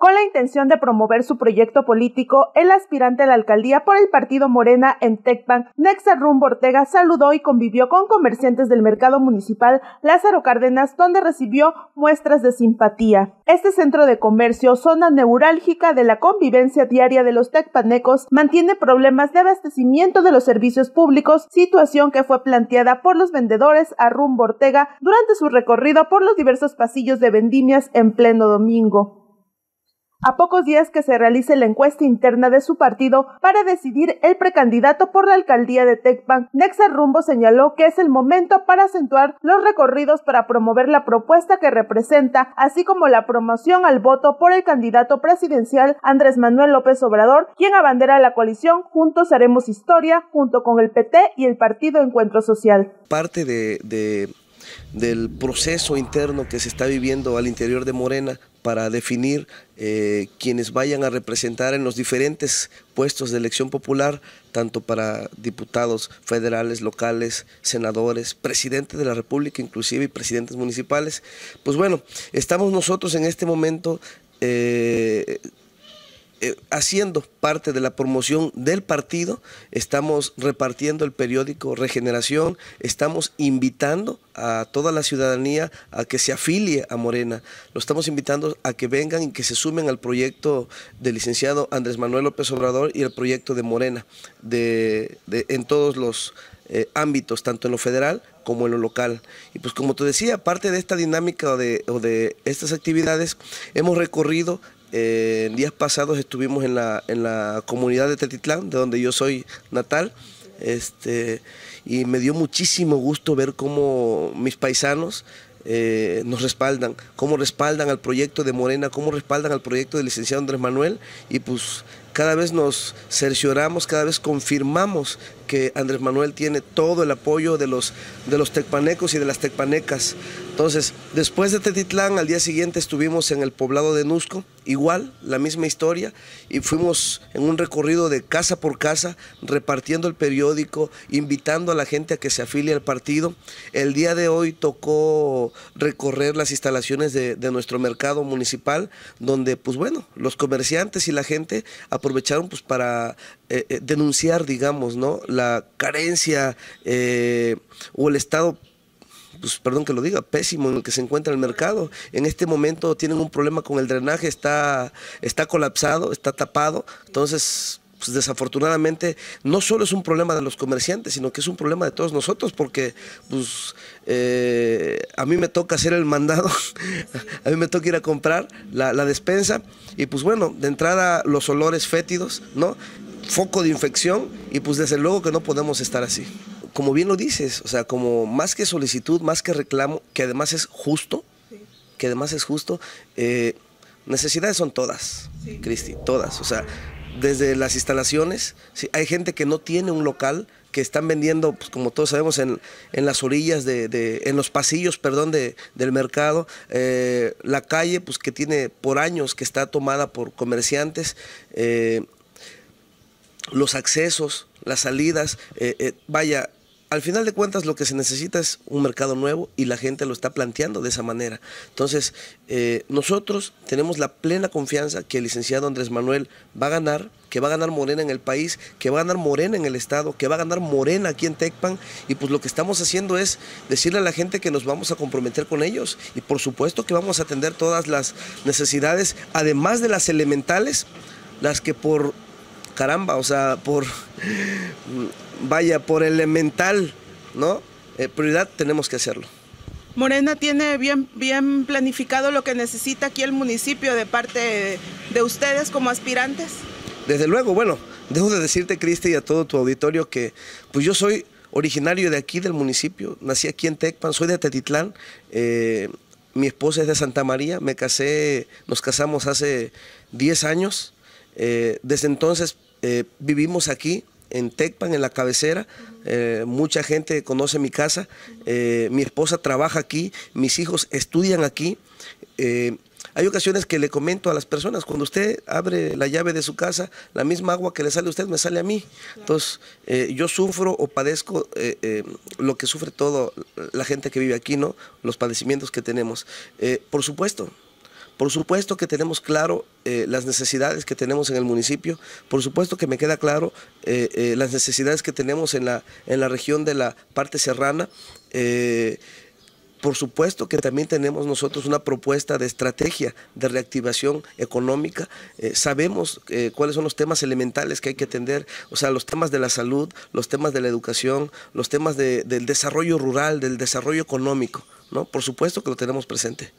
Con la intención de promover su proyecto político, el aspirante a la alcaldía por el partido Morena en Tecpan, Nexarrum Ortega, saludó y convivió con comerciantes del mercado municipal Lázaro Cárdenas, donde recibió muestras de simpatía. Este centro de comercio, zona neurálgica de la convivencia diaria de los tecpanecos, mantiene problemas de abastecimiento de los servicios públicos, situación que fue planteada por los vendedores a rum Ortega durante su recorrido por los diversos pasillos de vendimias en pleno domingo a pocos días que se realice la encuesta interna de su partido para decidir el precandidato por la alcaldía de Tecpan, Nexa Rumbo señaló que es el momento para acentuar los recorridos para promover la propuesta que representa, así como la promoción al voto por el candidato presidencial Andrés Manuel López Obrador, quien abandera la coalición Juntos Haremos Historia, junto con el PT y el Partido Encuentro Social. Parte de, del proceso interno que se está viviendo al interior de Morena para definir eh, quienes vayan a representar en los diferentes puestos de elección popular, tanto para diputados federales, locales, senadores, presidente de la República inclusive y presidentes municipales. Pues bueno, estamos nosotros en este momento eh, eh, haciendo parte de la promoción del partido, estamos repartiendo el periódico Regeneración, estamos invitando a toda la ciudadanía a que se afilie a Morena, lo estamos invitando a que vengan y que se sumen al proyecto del licenciado Andrés Manuel López Obrador y el proyecto de Morena de, en todos los eh, ámbitos, tanto en lo federal como en lo local. Y pues como te decía, aparte de esta dinámica o de estas actividades, hemos recorrido en días pasados estuvimos en la, comunidad de Tetitlán, de donde yo soy natal, este, y me dio muchísimo gusto ver cómo mis paisanos eh, nos respaldan, cómo respaldan al proyecto de Morena, cómo respaldan al proyecto del licenciado Andrés Manuel, y pues cada vez nos cercioramos, cada vez confirmamos que Andrés Manuel tiene todo el apoyo de los, de los tecpanecos y de las tecpanecas. Entonces, después de Tetitlán, al día siguiente estuvimos en el poblado de Nusco, igual, la misma historia, y fuimos en un recorrido de casa por casa, repartiendo el periódico, invitando a la gente a que se afilie al partido. El día de hoy tocó recorrer las instalaciones de, nuestro mercado municipal, donde, pues bueno, los comerciantes y la gente aprovecharon aprovecharon pues para eh, eh, denunciar, digamos, ¿no? La carencia eh, o el estado pues perdón que lo diga, pésimo en el que se encuentra el mercado. En este momento tienen un problema con el drenaje, está, está colapsado, está tapado. Entonces, pues desafortunadamente no solo es un problema de los comerciantes, sino que es un problema de todos nosotros, porque pues eh, a mí me toca hacer el mandado, a mí me toca ir a comprar la, despensa, y pues bueno, de entrada los olores fétidos, ¿no? Foco de infección, y pues desde luego que no podemos estar así. Como bien lo dices, o sea, como más que solicitud, más que reclamo, que además es justo, que además es justo, eh, necesidades son todas, Cristi, todas, o sea, desde las instalaciones. hay gente que no tiene un local, que están vendiendo, pues, como todos sabemos, en, las orillas, de, en los pasillos, perdón, del mercado. Eh, la calle, pues que tiene por años que está tomada por comerciantes. Eh, los accesos, las salidas, eh, vaya, al final de cuentas lo que se necesita es un mercado nuevo y la gente lo está planteando de esa manera. Entonces, eh, nosotros tenemos la plena confianza que el licenciado Andrés Manuel va a ganar, que va a ganar Morena en el país, que va a ganar Morena en el Estado, que va a ganar Morena aquí en Tecpan. Y pues lo que estamos haciendo es decirle a la gente que nos vamos a comprometer con ellos y por supuesto que vamos a atender todas las necesidades, además de las elementales, las que por caramba, o sea, por, vaya, por elemental, ¿no? Eh, prioridad tenemos que hacerlo. Morena tiene bien, bien planificado lo que necesita aquí el municipio de parte de ustedes como aspirantes. Desde luego, bueno, dejo de decirte, Cristi, y a todo tu auditorio que pues yo soy originario de aquí, del municipio, nací aquí en Tecpan, soy de Tetitlán, eh, mi esposa es de Santa María, me casé, nos casamos hace 10 años, eh, desde entonces eh, vivimos aquí en Tecpan, en la cabecera. Eh, mucha gente conoce mi casa. Eh, mi esposa trabaja aquí, mis hijos estudian aquí. hay ocasiones que le comento a las personas, cuando usted abre la llave de su casa, la misma agua que le sale a usted me sale a mí. Entonces, yo sufro o padezco lo que sufre toda la gente que vive aquí, ¿no? Los padecimientos que tenemos. por supuesto, por supuesto que tenemos claro eh, las necesidades que tenemos en el municipio, por supuesto que me queda claro eh, eh, las necesidades que tenemos en la, en la región de la parte serrana. por supuesto que también tenemos nosotros una propuesta de estrategia de reactivación económica. sabemos cuáles son los temas elementales que hay que atender, o sea, los temas de la salud, los temas de la educación, los temas del desarrollo rural, del desarrollo económico. ¿no? Por supuesto que lo tenemos presente.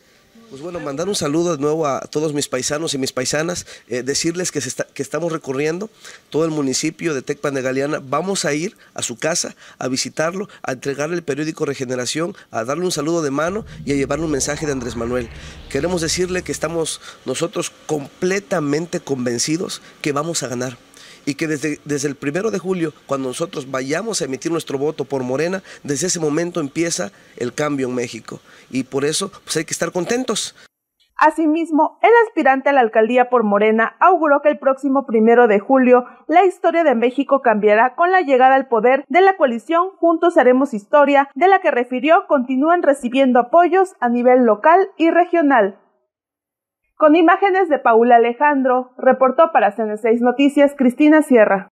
Pues bueno, mandar un saludo de nuevo a todos mis paisanos y mis paisanas, eh, decirles que, que estamos recorriendo todo el municipio de Tecpan de Galeana. Vamos a ir a su casa, a visitarlo, a entregarle el periódico Regeneración, a darle un saludo de mano y a llevarle un mensaje de Andrés Manuel. Queremos decirle que estamos nosotros completamente convencidos que vamos a ganar y que desde, desde el primero de julio, cuando nosotros vayamos a emitir nuestro voto por Morena, desde ese momento empieza el cambio en México. Y por eso pues hay que estar contentos. Asimismo, el aspirante a la alcaldía por Morena auguró que el próximo primero de julio la historia de México cambiará con la llegada al poder de la coalición Juntos Haremos Historia, de la que refirió continúan recibiendo apoyos a nivel local y regional. Con imágenes de Paula Alejandro, reportó para CN6 Noticias Cristina Sierra.